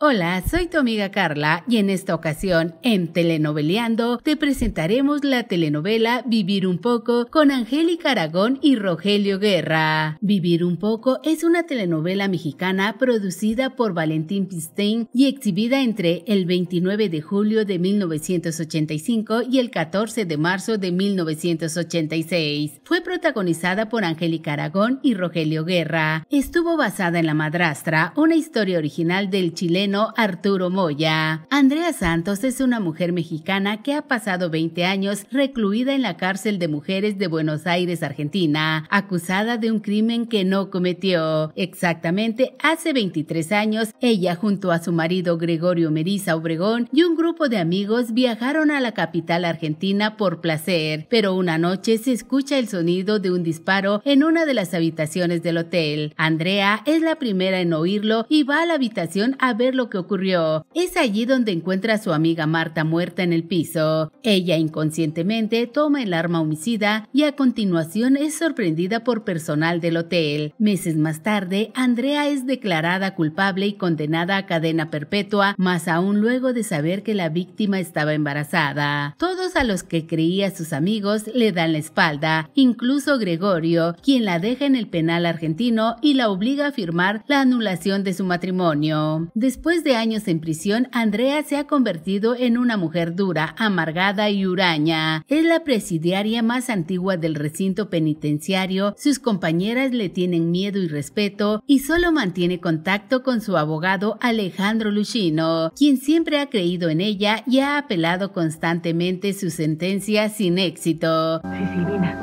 Hola, soy tu amiga Carla y en esta ocasión en Telenoveleando te presentaremos la telenovela Vivir un poco con Angélica Aragón y Rogelio Guerra. Vivir un poco es una telenovela mexicana producida por Valentín Pistein y exhibida entre el 29 de julio de 1985 y el 14 de marzo de 1986. Fue protagonizada por Angélica Aragón y Rogelio Guerra. Estuvo basada en La Madrastra, una historia original del chileno Arturo Moya. Andrea Santos es una mujer mexicana que ha pasado 20 años recluida en la cárcel de mujeres de Buenos Aires, Argentina, acusada de un crimen que no cometió. Exactamente hace 23 años, ella junto a su marido Gregorio Meriza Obregón y un grupo de amigos viajaron a la capital argentina por placer, pero una noche se escucha el sonido de un disparo en una de las habitaciones del hotel. Andrea es la primera en oírlo y va a la habitación a ver lo que ocurrió. Es allí donde encuentra a su amiga Marta muerta en el piso. Ella inconscientemente toma el arma homicida y a continuación es sorprendida por personal del hotel. Meses más tarde, Andrea es declarada culpable y condenada a cadena perpetua, más aún luego de saber que la víctima estaba embarazada. Todos a los que creía sus amigos le dan la espalda, incluso Gregorio, quien la deja en el penal argentino y la obliga a firmar la anulación de su matrimonio. Después Después de años en prisión, Andrea se ha convertido en una mujer dura, amargada y huraña. Es la presidiaria más antigua del recinto penitenciario, sus compañeras le tienen miedo y respeto y solo mantiene contacto con su abogado Alejandro Luchino, quien siempre ha creído en ella y ha apelado constantemente su sentencia sin éxito. Sí, Silvina,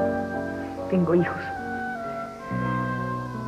tengo hijos.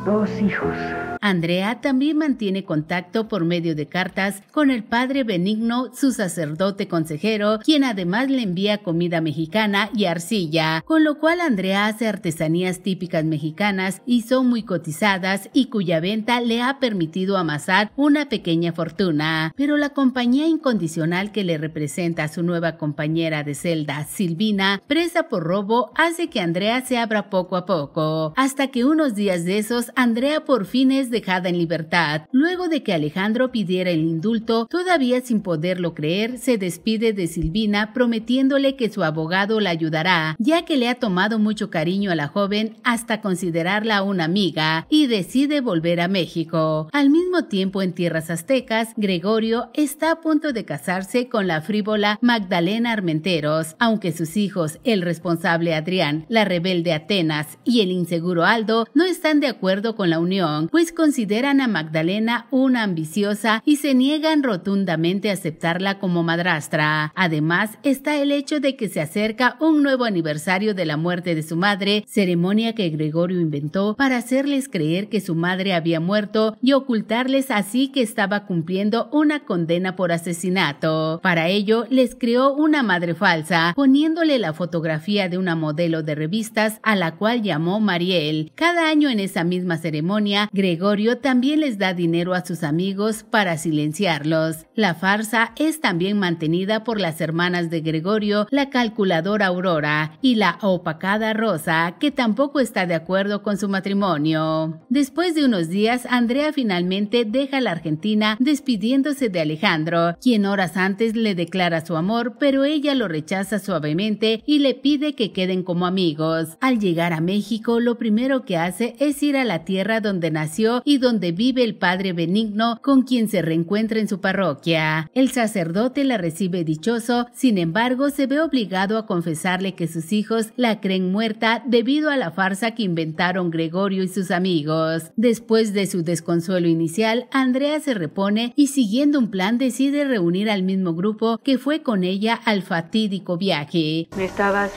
Dos hijos. Andrea también mantiene contacto por medio de cartas con el padre Benigno, su sacerdote consejero, quien además le envía comida mexicana y arcilla, con lo cual Andrea hace artesanías típicas mexicanas y son muy cotizadas y cuya venta le ha permitido amasar una pequeña fortuna. Pero la compañía incondicional que le representa a su nueva compañera de celda, Silvina, presa por robo, hace que Andrea se abra poco a poco, hasta que unos días de esos Andrea por fin es dejada en libertad. Luego de que Alejandro pidiera el indulto, todavía sin poderlo creer, se despide de Silvina prometiéndole que su abogado la ayudará, ya que le ha tomado mucho cariño a la joven hasta considerarla una amiga y decide volver a México. Al mismo tiempo en tierras aztecas, Gregorio está a punto de casarse con la frívola Magdalena Armenteros, aunque sus hijos, el responsable Adrián, la rebelde Atenas y el inseguro Aldo no están de acuerdo con la unión, pues consideran a Magdalena una ambiciosa y se niegan rotundamente a aceptarla como madrastra. Además, está el hecho de que se acerca un nuevo aniversario de la muerte de su madre, ceremonia que Gregorio inventó para hacerles creer que su madre había muerto y ocultarles así que estaba cumpliendo una condena por asesinato. Para ello, les creó una madre falsa, poniéndole la fotografía de una modelo de revistas a la cual llamó Mariel. Cada año en esa misma ceremonia, Gregorio Gregorio también les da dinero a sus amigos para silenciarlos. La farsa es también mantenida por las hermanas de Gregorio, la calculadora Aurora y la opacada Rosa, que tampoco está de acuerdo con su matrimonio. Después de unos días, Andrea finalmente deja la Argentina despidiéndose de Alejandro, quien horas antes le declara su amor, pero ella lo rechaza suavemente y le pide que queden como amigos. Al llegar a México, lo primero que hace es ir a la tierra donde nació y donde vive el Padre Benigno con quien se reencuentra en su parroquia. El sacerdote la recibe dichoso, sin embargo se ve obligado a confesarle que sus hijos la creen muerta debido a la farsa que inventaron Gregorio y sus amigos. Después de su desconsuelo inicial, Andrea se repone y siguiendo un plan decide reunir al mismo grupo que fue con ella al fatídico viaje. Me estabas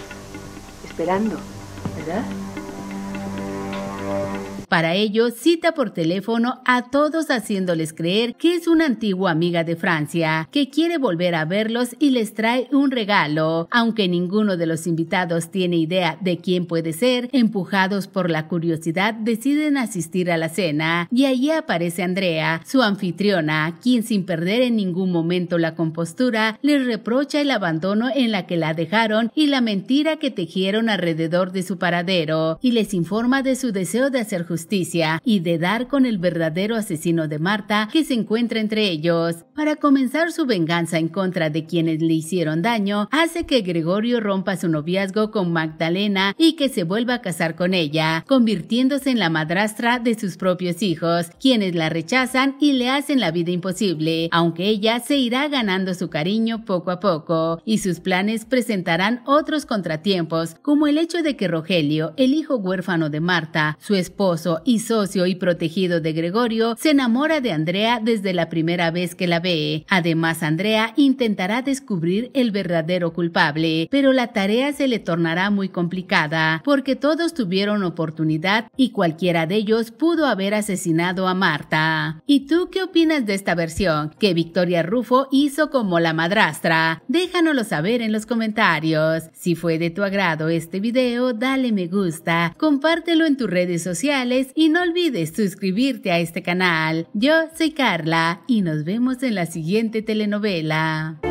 esperando, ¿verdad? Para ello, cita por teléfono a todos haciéndoles creer que es una antigua amiga de Francia, que quiere volver a verlos y les trae un regalo. Aunque ninguno de los invitados tiene idea de quién puede ser, empujados por la curiosidad deciden asistir a la cena y allí aparece Andrea, su anfitriona, quien sin perder en ningún momento la compostura, les reprocha el abandono en la que la dejaron y la mentira que tejieron alrededor de su paradero y les informa de su deseo de hacer justicia justicia y de dar con el verdadero asesino de Marta que se encuentra entre ellos. Para comenzar su venganza en contra de quienes le hicieron daño, hace que Gregorio rompa su noviazgo con Magdalena y que se vuelva a casar con ella, convirtiéndose en la madrastra de sus propios hijos, quienes la rechazan y le hacen la vida imposible, aunque ella se irá ganando su cariño poco a poco, y sus planes presentarán otros contratiempos, como el hecho de que Rogelio, el hijo huérfano de Marta, su esposo, y socio y protegido de Gregorio, se enamora de Andrea desde la primera vez que la ve. Además, Andrea intentará descubrir el verdadero culpable, pero la tarea se le tornará muy complicada, porque todos tuvieron oportunidad y cualquiera de ellos pudo haber asesinado a Marta. ¿Y tú qué opinas de esta versión que Victoria Rufo hizo como la madrastra? Déjanoslo saber en los comentarios. Si fue de tu agrado este video, dale me gusta, compártelo en tus redes sociales y no olvides suscribirte a este canal. Yo soy Carla y nos vemos en la siguiente telenovela.